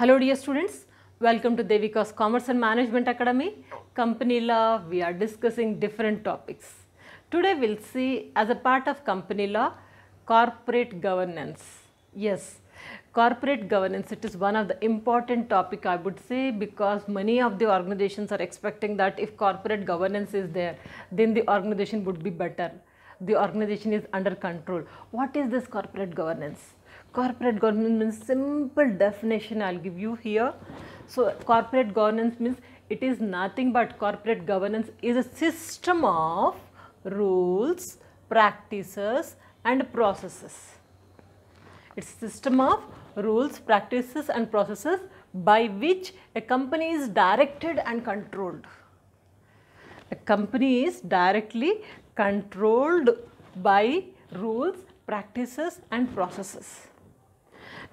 Hello dear students, welcome to Devika's Commerce and Management Academy. Company law, we are discussing different topics. Today we'll see as a part of company law, corporate governance. Yes, corporate governance, it is one of the important topic I would say because many of the organizations are expecting that if corporate governance is there, then the organization would be better. The organization is under control. What is this corporate governance? corporate governance means simple definition I'll give you here. So corporate governance means it is nothing but corporate governance is a system of rules, practices and processes. It's system of rules, practices and processes by which a company is directed and controlled. A company is directly controlled by rules, practices and processes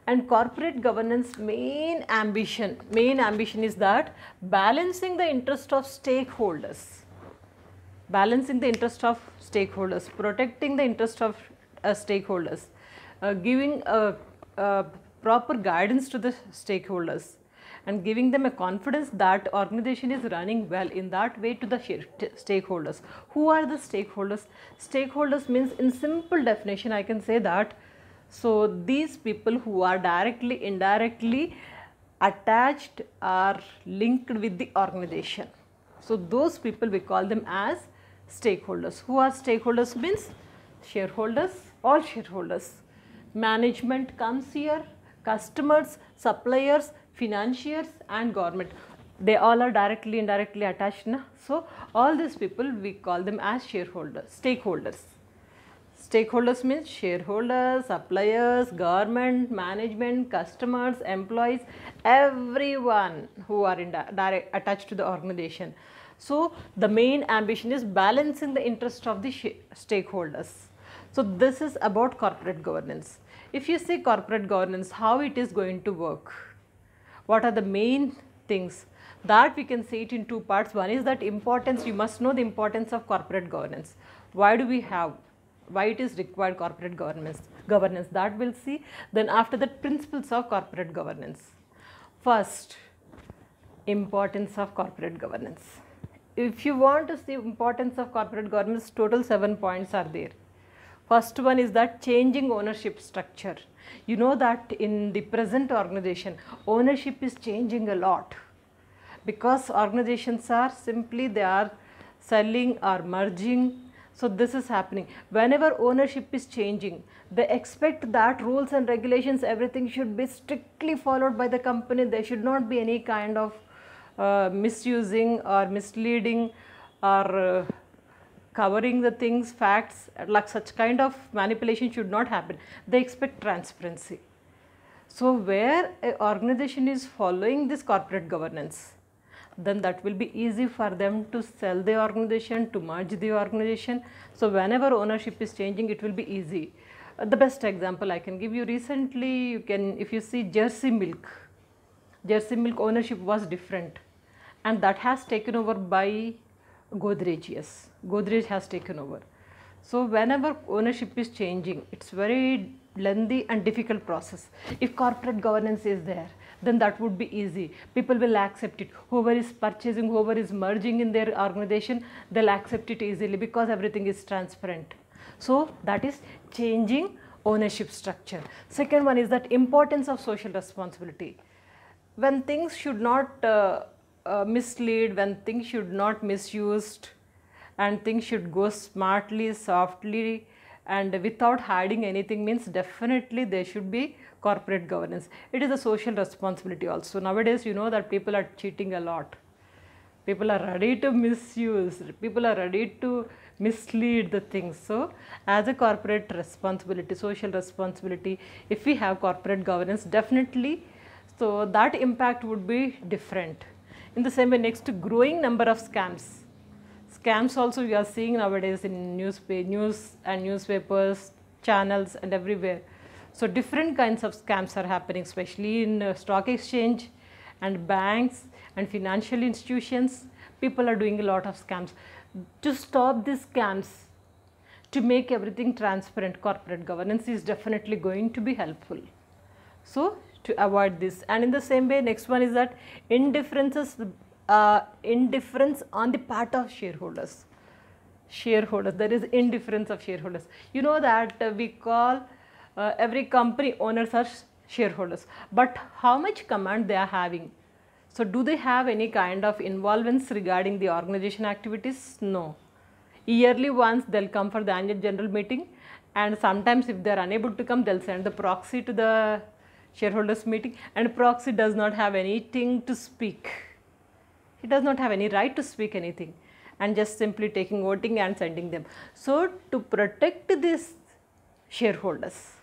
and corporate governance main ambition main ambition is that balancing the interest of stakeholders balancing the interest of stakeholders protecting the interest of uh, stakeholders uh, giving a, uh, a uh, proper guidance to the stakeholders and giving them a confidence that organization is running well in that way to the stakeholders. Who are the stakeholders? Stakeholders means in simple definition I can say that so these people who are directly, indirectly attached are linked with the organization. So those people we call them as stakeholders. Who are stakeholders means shareholders, all shareholders. Management comes here, customers, suppliers, financiers and government. They all are directly indirectly attached. Na? So all these people we call them as shareholders, stakeholders. Stakeholders means shareholders, suppliers, government, management, customers, employees, everyone who are in direct attached to the organization. So the main ambition is balancing the interest of the stakeholders. So this is about corporate governance. If you say corporate governance, how it is going to work? What are the main things? That we can say it in two parts. One is that importance, you must know the importance of corporate governance. Why do we have why it is required corporate governance, governance that we'll see. Then after that principles of corporate governance. First, importance of corporate governance. If you want to see importance of corporate governance, total seven points are there. First one is that changing ownership structure. You know that in the present organization, ownership is changing a lot because organizations are simply they are selling or merging so this is happening. Whenever ownership is changing, they expect that rules and regulations, everything should be strictly followed by the company. There should not be any kind of uh, misusing or misleading or uh, covering the things, facts, like such kind of manipulation should not happen. They expect transparency. So where an organization is following this corporate governance, then that will be easy for them to sell the organization, to merge the organization. So whenever ownership is changing, it will be easy. Uh, the best example I can give you recently, you can, if you see Jersey Milk, Jersey Milk ownership was different and that has taken over by Godrej, yes, Godrej has taken over. So whenever ownership is changing, it's very lengthy and difficult process. If corporate governance is there, then that would be easy. People will accept it. Whoever is purchasing, whoever is merging in their organization, they'll accept it easily because everything is transparent. So that is changing ownership structure. Second one is that importance of social responsibility. When things should not uh, uh, mislead, when things should not misused and things should go smartly, softly, and without hiding anything means definitely there should be corporate governance. It is a social responsibility also. Nowadays you know that people are cheating a lot. People are ready to misuse, people are ready to mislead the things. So, as a corporate responsibility, social responsibility, if we have corporate governance, definitely, so that impact would be different. In the same way, next to growing number of scams scams also we are seeing nowadays in news, news and newspapers, channels and everywhere. So different kinds of scams are happening, especially in uh, stock exchange and banks and financial institutions. People are doing a lot of scams. To stop these scams, to make everything transparent, corporate governance is definitely going to be helpful. So to avoid this and in the same way next one is that indifferences uh, indifference on the part of shareholders. Shareholders, there is indifference of shareholders. You know that uh, we call uh, every company owners are shareholders, but how much command they are having? So, do they have any kind of involvements regarding the organization activities? No. Yearly once they'll come for the annual general meeting and sometimes if they are unable to come they'll send the proxy to the shareholders meeting and proxy does not have anything to speak. He does not have any right to speak anything and just simply taking voting and sending them. So, to protect these shareholders,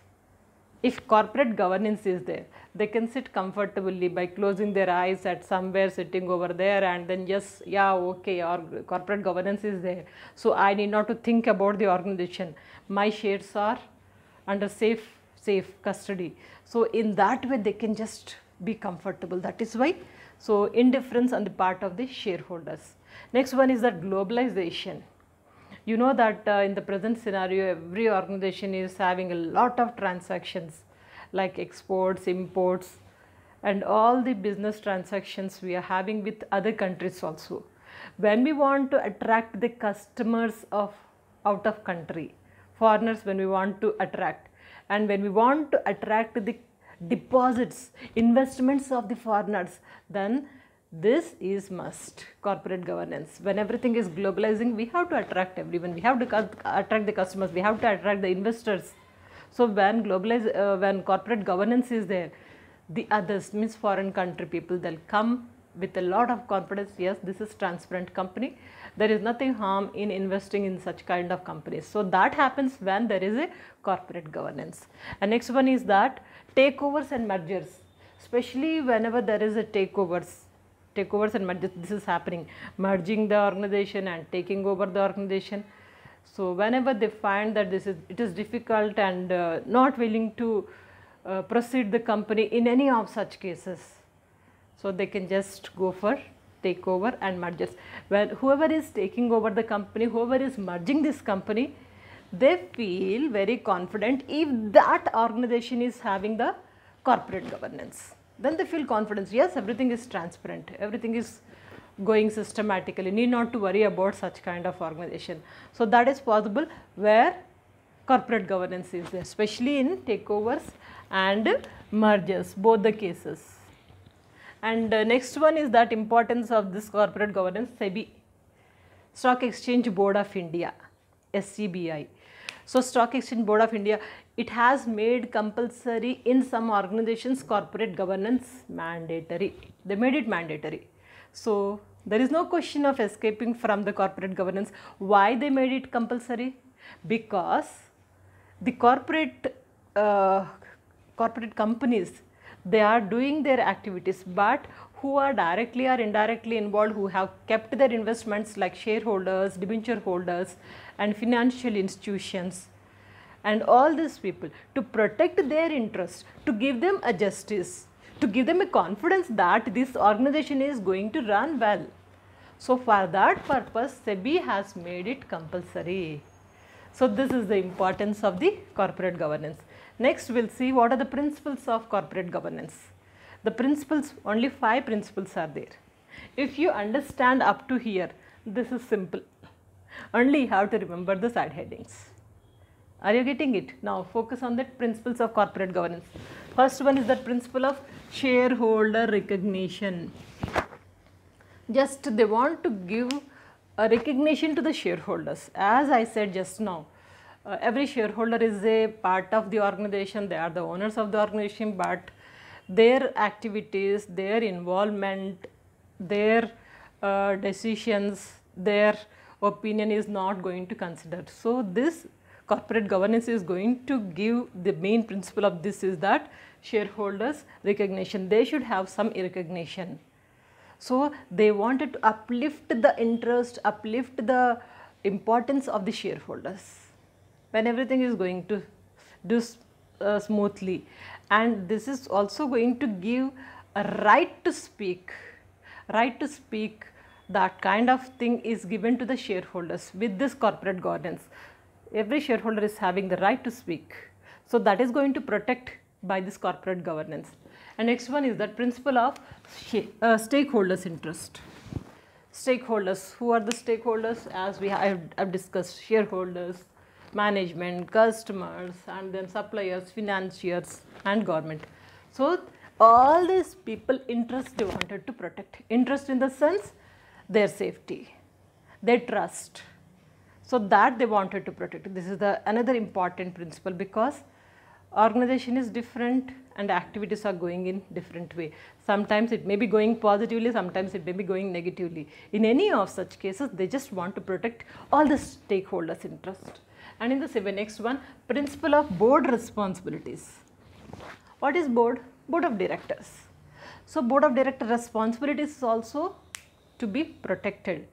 if corporate governance is there, they can sit comfortably by closing their eyes at somewhere sitting over there and then just, yeah, okay, our corporate governance is there. So, I need not to think about the organization. My shares are under safe, safe custody. So, in that way, they can just be comfortable. That is why so, indifference on the part of the shareholders. Next one is that globalization. You know that uh, in the present scenario, every organization is having a lot of transactions like exports, imports and all the business transactions we are having with other countries also. When we want to attract the customers of out of country, foreigners when we want to attract and when we want to attract the Hmm. deposits, investments of the foreigners, then this is must corporate governance when everything is globalizing we have to attract everyone we have to attract the customers we have to attract the investors so when globalize uh, when corporate governance is there the others means foreign country people they'll come with a lot of confidence, yes, this is transparent company. There is nothing harm in investing in such kind of companies. So that happens when there is a corporate governance. And next one is that takeovers and mergers, especially whenever there is a takeovers, takeovers and mergers, this is happening, merging the organization and taking over the organization. So whenever they find that this is, it is difficult and uh, not willing to uh, proceed the company in any of such cases, so, they can just go for takeover and mergers. Well, whoever is taking over the company, whoever is merging this company, they feel very confident if that organization is having the corporate governance. Then they feel confidence, yes, everything is transparent, everything is going systematically, need not to worry about such kind of organization. So, that is possible where corporate governance is there, especially in takeovers and mergers, both the cases. And uh, next one is that importance of this corporate governance SEBI, Stock Exchange Board of India, SCBI. So, Stock Exchange Board of India, it has made compulsory in some organizations corporate governance mandatory. They made it mandatory. So, there is no question of escaping from the corporate governance. Why they made it compulsory? Because the corporate uh, corporate companies they are doing their activities but who are directly or indirectly involved who have kept their investments like shareholders, debenture holders and financial institutions and all these people to protect their interests, to give them a justice, to give them a confidence that this organization is going to run well. So for that purpose SEBI has made it compulsory. So this is the importance of the corporate governance. Next we will see what are the principles of corporate governance. The principles, only 5 principles are there. If you understand up to here, this is simple. Only you have to remember the side headings. Are you getting it? Now focus on the principles of corporate governance. First one is the principle of shareholder recognition. Just they want to give a recognition to the shareholders. As I said just now, uh, every shareholder is a part of the organization, they are the owners of the organization, but their activities, their involvement, their uh, decisions, their opinion is not going to consider. So, this corporate governance is going to give the main principle of this is that shareholders recognition, they should have some recognition. So, they wanted to uplift the interest, uplift the importance of the shareholders when everything is going to do uh, smoothly and this is also going to give a right to speak right to speak that kind of thing is given to the shareholders with this corporate governance every shareholder is having the right to speak so that is going to protect by this corporate governance and next one is that principle of uh, stakeholders interest stakeholders who are the stakeholders as we have, have discussed shareholders management, customers, and then suppliers, financiers, and government. So, all these people interest they wanted to protect. Interest in the sense their safety, their trust. So that they wanted to protect. This is the another important principle because organization is different and activities are going in different way. Sometimes it may be going positively, sometimes it may be going negatively. In any of such cases, they just want to protect all the stakeholders' interest. And in the seven, next one, principle of board responsibilities. What is board? Board of directors. So, board of director responsibilities is also to be protected.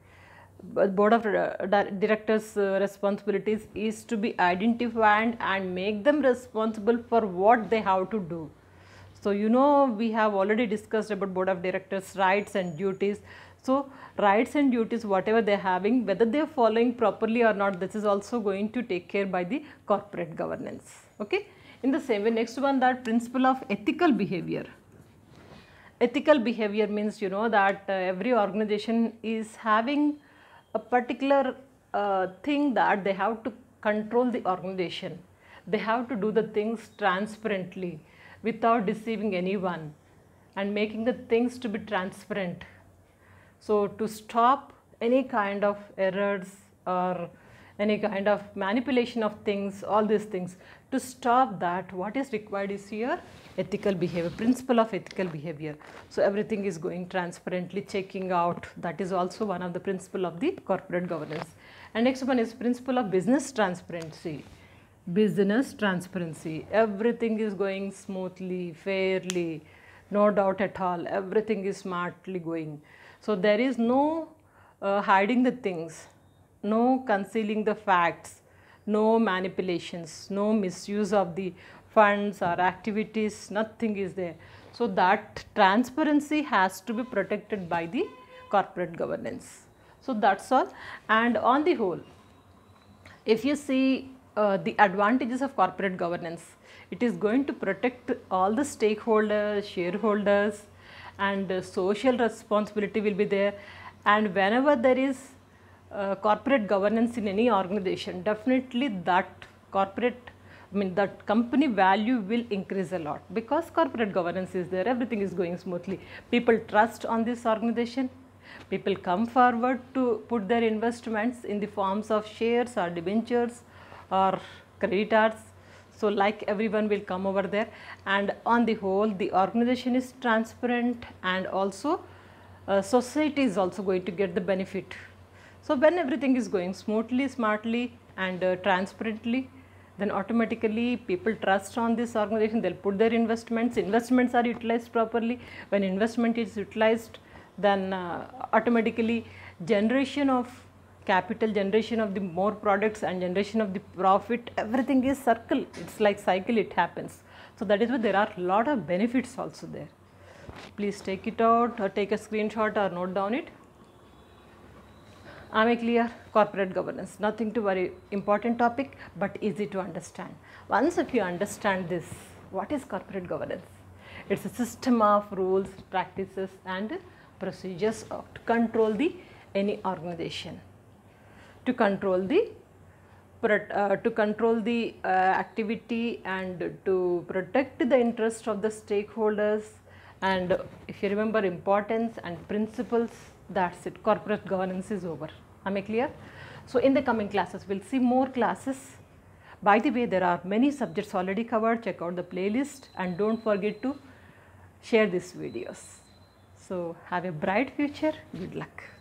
Board of uh, directors uh, responsibilities is to be identified and make them responsible for what they have to do. So, you know we have already discussed about board of directors rights and duties. So, rights and duties whatever they are having whether they are following properly or not this is also going to take care by the corporate governance. Okay? In the same way next one that principle of ethical behavior. Ethical behavior means you know that uh, every organization is having a particular uh, thing that they have to control the organization. They have to do the things transparently without deceiving anyone and making the things to be transparent so, to stop any kind of errors or any kind of manipulation of things, all these things, to stop that what is required is here ethical behavior, principle of ethical behavior. So, everything is going transparently, checking out that is also one of the principle of the corporate governance. And next one is principle of business transparency business transparency. Everything is going smoothly, fairly, no doubt at all. Everything is smartly going. So there is no uh, hiding the things, no concealing the facts, no manipulations, no misuse of the funds or activities, nothing is there. So that transparency has to be protected by the corporate governance. So that's all and on the whole, if you see uh, the advantages of corporate governance, it is going to protect all the stakeholders, shareholders, and social responsibility will be there and whenever there is uh, corporate governance in any organization definitely that corporate I mean that company value will increase a lot because corporate governance is there everything is going smoothly people trust on this organization people come forward to put their investments in the forms of shares or debentures or creditors so, like everyone will come over there and on the whole the organization is transparent and also uh, society is also going to get the benefit. So, when everything is going smoothly, smartly and uh, transparently, then automatically people trust on this organization, they will put their investments, investments are utilized properly. When investment is utilized, then uh, automatically generation of capital generation of the more products and generation of the profit everything is circle it's like cycle it happens so that is why there are lot of benefits also there please take it out or take a screenshot or note down it am i clear corporate governance nothing to worry important topic but easy to understand once if you understand this what is corporate governance it's a system of rules practices and procedures to control the any organization to control the uh, to control the uh, activity and to protect the interest of the stakeholders and if you remember importance and principles that's it corporate governance is over am i clear so in the coming classes we'll see more classes by the way there are many subjects already covered check out the playlist and don't forget to share these videos so have a bright future good luck